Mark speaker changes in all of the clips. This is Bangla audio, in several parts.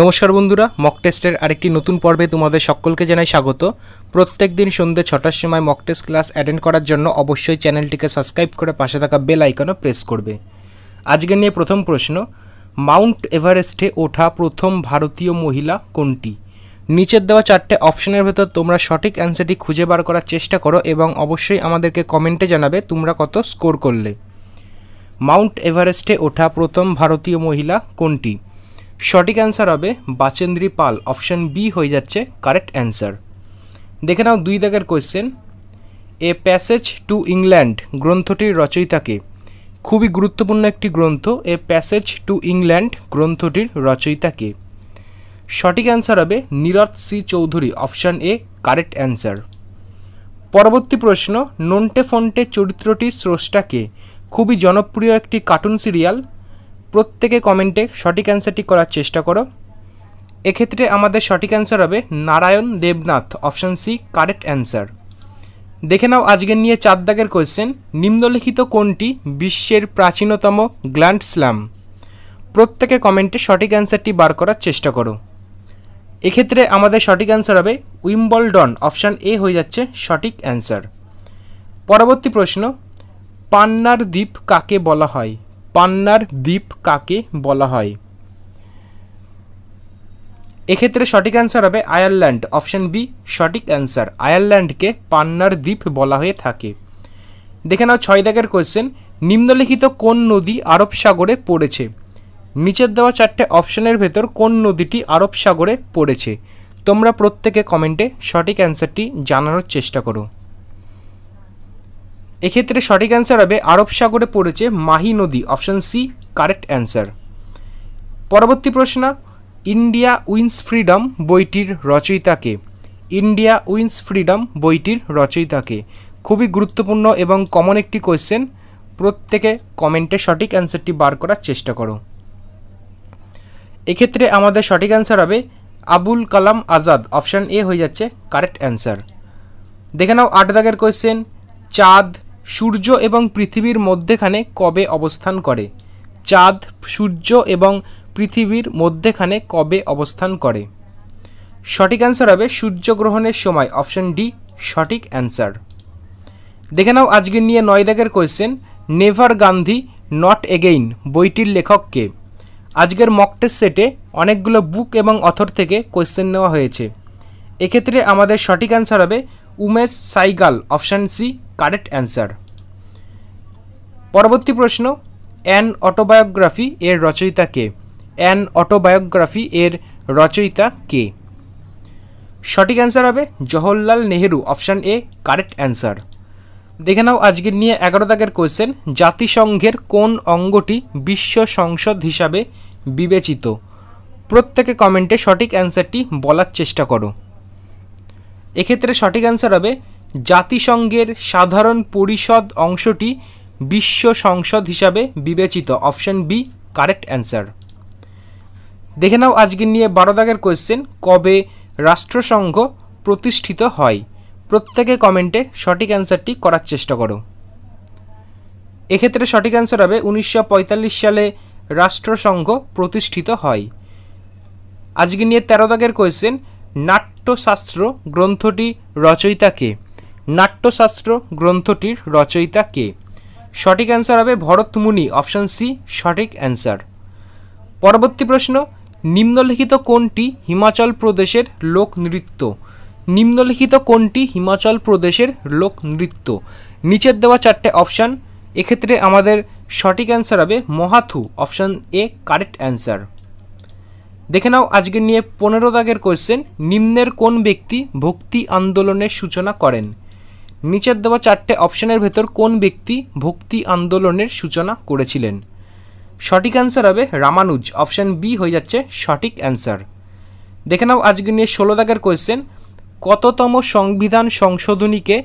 Speaker 1: নমস্কার বন্ধুরা মক টেস্টের আরেকটি নতুন পর্বে তোমাদের সকলকে জানাই স্বাগত প্রত্যেক দিন সন্ধ্যে ছটার সময় মক টেস্ট ক্লাস অ্যাটেন্ড করার জন্য অবশ্যই চ্যানেলটিকে সাবস্ক্রাইব করে পাশে থাকা বেল আইকনও প্রেস করবে আজকে নিয়ে প্রথম প্রশ্ন মাউন্ট এভারেস্টে ওঠা প্রথম ভারতীয় মহিলা কোনটি নিচের দেওয়া চারটে অপশনের ভেতর তোমরা সঠিক অ্যান্সারটি খুঁজে বার করার চেষ্টা করো এবং অবশ্যই আমাদেরকে কমেন্টে জানাবে তোমরা কত স্কোর করলে মাউন্ট এভারেস্টে ওঠা প্রথম ভারতীয় মহিলা কোনটি সঠিক অ্যান্সার হবে বাচেন্দ্রী পাল অপশন বি হয়ে যাচ্ছে কারেক্ট অ্যান্সার দেখে নাও দুই দাগের question a passage to England গ্রন্থটির রচয়িতাকে খুবই গুরুত্বপূর্ণ একটি গ্রন্থ এ প্যাসেজ টু ইংল্যান্ড গ্রন্থটির রচয়িতাকে সঠিক অ্যান্সার হবে Niraj C Chaudhuri option A correct answer পরবর্তী প্রশ্ন নন্টে ফন্টে চরিত্রটির স্রষ্টাকে খুবই জনপ্রিয় একটি কার্টুন সিরিয়াল প্রত্যেকে কমেন্টে সঠিক অ্যান্সারটি করার চেষ্টা করো এক্ষেত্রে আমাদের সঠিক অ্যান্সার হবে Narayan Debnath option C correct answer দেখে নাও আজকের নিয়ে চার দাগের কোয়েশ্চেন নিম্নলিখিত কোনটি বিশ্বের প্রাচীনতম গ্ল্যান্ড স্ল্যাম প্রত্যেকে কমেন্টে সঠিক অ্যান্সারটি বার করার চেষ্টা করো এক্ষেত্রে আমাদের সঠিক অ্যান্সার হবে উইম্বলডন অপশান এ হয়ে যাচ্ছে সঠিক অ্যান্সার পরবর্তী প্রশ্ন পান্নার দ্বীপ কাকে বলা হয় পান্নার দ্বীপ কাকে বলা হয় এক্ষেত্রে সঠিক অ্যান্সার হবে আয়ারল্যান্ড অপশন বি সঠিক অ্যান্সার আয়ারল্যান্ডকে পান্নার দ্বীপ বলা হয়ে থাকে দেখে নাও ছয় দাগের কোয়েশ্চেন নিম্নলিখিত কোন নদী আরব সাগরে পড়েছে নিচের দেওয়া চারটে অপশনের ভেতর কোন নদীটি আরব সাগরে পড়েছে তোমরা প্রত্যেকে কমেন্টে সঠিক অ্যান্সারটি জানানোর চেষ্টা করো এক্ষেত্রে সঠিক অ্যান্সার হবে আরব সাগরে পড়েছে মাহি নদী অপশান সি কারেক্ট অ্যান্সার পরবর্তী প্রশ্ন ইন্ডিয়া উইন্স ফ্রিডম বইটির রচয়িতাকে ইন্ডিয়া উইন্স ফ্রিডম বইটির রচয়িতাকে খুবই গুরুত্বপূর্ণ এবং কমন একটি কোয়েশ্চেন প্রত্যেকে কমেন্টে সঠিক অ্যান্সারটি বার করার চেষ্টা করো এক্ষেত্রে আমাদের সঠিক অ্যান্সার হবে আবুল কালাম আজাদ অপশান এ হয়ে যাচ্ছে কারেক্ট অ্যান্সার দেখে নাও আট দাগের কোয়েশ্চেন চাঁদ সূর্য এবং পৃথিবীর মধ্যেখানে কবে অবস্থান করে চাঁদ সূর্য এবং পৃথিবীর মধ্যেখানে কবে অবস্থান করে সঠিক অ্যান্সার হবে সূর্যগ্রহণের সময় অপশন ডি সঠিক অ্যান্সার দেখে নাও আজকের নিয়ে নয় দাগের question never Gandhi not again বইটির লেখককে আজকের মকটের সেটে অনেকগুলো বুক এবং অথর থেকে কোয়েশ্চেন নেওয়া হয়েছে এক্ষেত্রে আমাদের সঠিক অ্যান্সার হবে Umesh Saigal option C correct answer পরবর্তী প্রশ্ন অ্যান অটোবায়োগ্রাফি এর রচয়িতা কে অ্যান অটোবায়োগ্রাফি এর রচয়িতা কে সঠিক অ্যান্সার হবে Jawaharlal Nehru option A correct answer দেখে নাও আজকের নিয়ে এগারো দাগের কোয়েশ্চেন জাতিসংঘের কোন অঙ্গটি বিশ্ব সংসদ হিসাবে বিবেচিত প্রত্যেকে কমেন্টে সঠিক অ্যান্সারটি বলার চেষ্টা করো এক্ষেত্রে সঠিক অ্যান্সার হবে জাতিসংঘের সাধারণ পরিষদ অংশটি বিশ্ব সংসদ হিসাবে বিবেচিত অপশন বি কারেক্ট অ্যান্সার দেখে নাও আজকে নিয়ে বারো দাগের কোয়েশ্চেন কবে রাষ্ট্রসংঘ প্রতিষ্ঠিত হয় প্রত্যেকে কমেন্টে সঠিক অ্যান্সারটি করার চেষ্টা করো এক্ষেত্রে সঠিক অ্যান্সার হবে উনিশশো সালে রাষ্ট্রসংঘ প্রতিষ্ঠিত হয় আজকে নিয়ে তেরো দাগের কোয়েশ্চেন নাট্যশাস্ত্র গ্রন্থটি রচয়িতা কে নাট্যশাস্ত্র গ্রন্থটির রচয়িতা কে সঠিক অ্যান্সার হবে ভরতমুনি অপশান সি সঠিক অ্যান্সার পরবর্তী প্রশ্ন নিম্নলিখিত কোনটি হিমাচল প্রদেশের লোকনৃত্য নিম্নলিখিত কোনটি হিমাচল প্রদেশের লোকনৃত্য নিচের দেওয়া চারটে অপশান এক্ষেত্রে আমাদের সঠিক অ্যান্সার হবে মহাথু অপশান এ কারেক্ট অ্যান্সার দেখে নাও আজকে নিয়ে পনেরো দাগের কোয়েশ্চেন নিম্নের কোন ব্যক্তি ভক্তি আন্দোলনের সূচনা করেন নিচের দেওয়া চারটে অপশনের ভেতর কোন ব্যক্তি ভক্তি আন্দোলনের সূচনা করেছিলেন সঠিক অ্যান্সার হবে রামানুজ অপশান বি হয়ে যাচ্ছে সঠিক অ্যান্সার দেখে নাও আজকে নিয়ে ষোলো দাগের কোয়েশ্চেন কততম সংবিধান সংশোধনীকে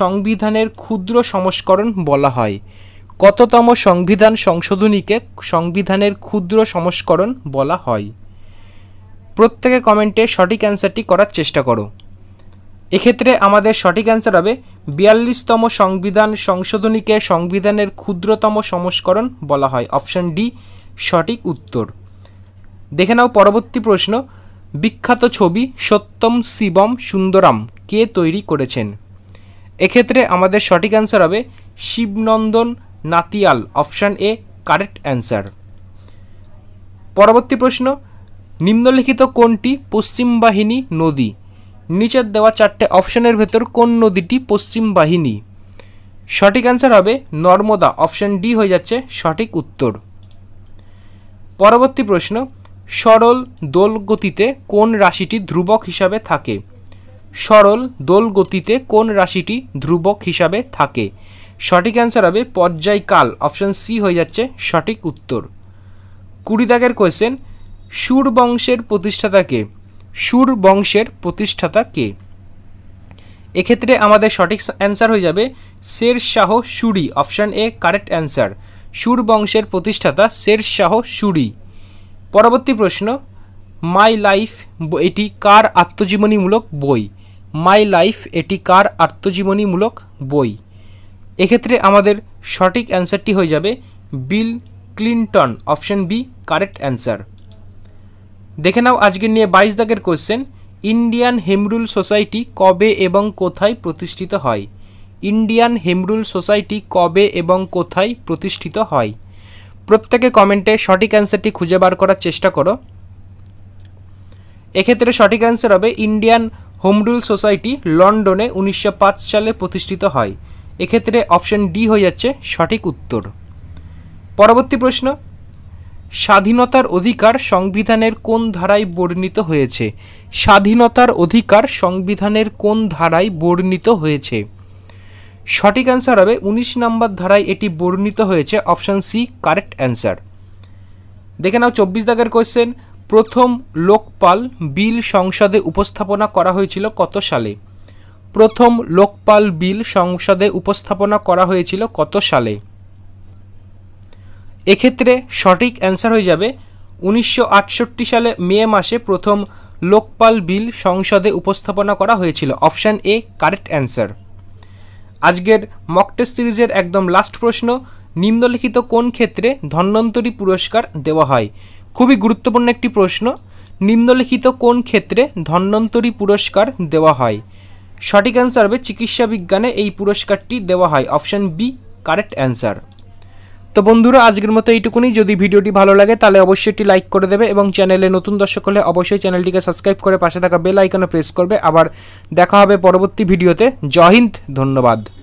Speaker 1: সংবিধানের ক্ষুদ্র সংস্করণ বলা হয় কততম সংবিধান সংশোধনীকে সংবিধানের ক্ষুদ্র সংস্করণ বলা হয় প্রত্যেকে কমেন্টে সঠিক অ্যান্সারটি করার চেষ্টা করো এক্ষেত্রে আমাদের সঠিক অ্যান্সার হবে বিয়াল্লিশতম সংবিধান সংশোধনীকে সংবিধানের ক্ষুদ্রতম সংস্করণ বলা হয় অপশান ডি সঠিক উত্তর দেখে নাও পরবর্তী প্রশ্ন বিখ্যাত ছবি সত্যম শিবম সুন্দরাম কে তৈরি করেছেন এক্ষেত্রে আমাদের সঠিক অ্যান্সার হবে Shivnandan Nautiyal option A correct answer পরবর্তী প্রশ্ন নিম্নলিখিত কোনটি পশ্চিম বাহিনী নদী নিচের দেওয়া চারটে অপশনের ভেতর কোন নদীটি পশ্চিম বাহিনী সঠিক অ্যান্সার হবে নর্মদা অপশন ডি হয়ে যাচ্ছে সঠিক উত্তর পরবর্তী প্রশ্ন সরল দোল গতিতে কোন রাশিটি ধ্রুবক হিসাবে থাকে সরল দোল গতিতে কোন রাশিটি ধ্রুবক হিসাবে থাকে সঠিক অ্যান্সার হবে পর্যায়কাল অপশন সি হয়ে যাচ্ছে সঠিক উত্তর কুড়ি দাগের কোয়েশ্চেন সুর বংশের প্রতিষ্ঠাতা কে সুর বংশের প্রতিষ্ঠাতা কে এক্ষেত্রে আমাদের সঠিক অ্যান্সার হয়ে যাবে Sher Shah Suri option A correct answer Sur বংশের প্রতিষ্ঠাতা শের শাহ সুরি পরবর্তী প্রশ্ন মাই লাইফ এটি কার আত্মজীবনীমূলক বই মাই লাইফ এটি কার আত্মজীবনীমূলক বই এক্ষেত্রে আমাদের সঠিক অ্যান্সারটি হয়ে যাবে Bill Clinton option B correct answer দেখে নাও আজকে নিয়ে বাইশ দাগের কোশ্চেন ইন্ডিয়ান হেমরুল সোসাইটি কবে এবং কোথায় প্রতিষ্ঠিত হয় ইন্ডিয়ান হেমরুল সোসাইটি কবে এবং কোথায় প্রতিষ্ঠিত হয় প্রত্যেকে কমেন্টে সঠিক অ্যান্সারটি খুঁজে বার করার চেষ্টা করো এক্ষেত্রে সঠিক অ্যান্সার হবে ইন্ডিয়ান হোমরুল সোসাইটি লন্ডনে উনিশশো সালে প্রতিষ্ঠিত হয় এক্ষেত্রে অপশন ডি হয়ে যাচ্ছে সঠিক উত্তর পরবর্তী প্রশ্ন স্বাধীনতার অধিকার সংবিধানের কোন ধারায় বর্ণিত হয়েছে স্বাধীনতার অধিকার সংবিধানের কোন ধারায় বর্ণিত হয়েছে সঠিক অ্যান্সার হবে উনিশ নম্বর ধারায় এটি বর্ণিত হয়েছে অপশান সি কারেক্ট অ্যান্সার দেখে নাও চব্বিশ দাগের কোয়েশ্চেন প্রথম লোকপাল বিল সংসদে উপস্থাপনা করা হয়েছিল কত সালে প্রথম লোকপাল বিল সংসদে উপস্থাপনা করা হয়েছিল কত সালে এক্ষেত্রে সঠিক অ্যান্সার হয়ে যাবে উনিশশো সালে মে মাসে প্রথম লোকপাল বিল সংসদে উপস্থাপনা করা হয়েছিল অপশান এ কারেক্ট অ্যান্সার আজকের মকটেস্ট সিরিজের একদম লাস্ট প্রশ্ন নিম্নলিখিত কোন ক্ষেত্রে ধন্বন্তরী পুরস্কার দেওয়া হয় খুবই গুরুত্বপূর্ণ একটি প্রশ্ন নিম্নলিখিত কোন ক্ষেত্রে ধন্বন্তরী পুরস্কার দেওয়া হয় সঠিক অ্যান্সার হবে চিকিৎসা বিজ্ঞানে এই পুরস্কারটি দেওয়া হয় অপশান বি কারেক্ট অ্যান্সার তো বন্ধুরা আজকের মতো এইটুকুনি যদি ভিডিওটি ভালো লাগে তাহলে অবশ্যই একটি লাইক করে দেবে এবং চ্যানেলে নতুন দর্শক হলে অবশ্যই চ্যানেলটিকে সাবস্ক্রাইব করে পাশে থাকা বেল আইকনে প্রেস করবে আবার দেখা হবে পরবর্তী ভিডিওতে জয় হিন্দ ধন্যবাদ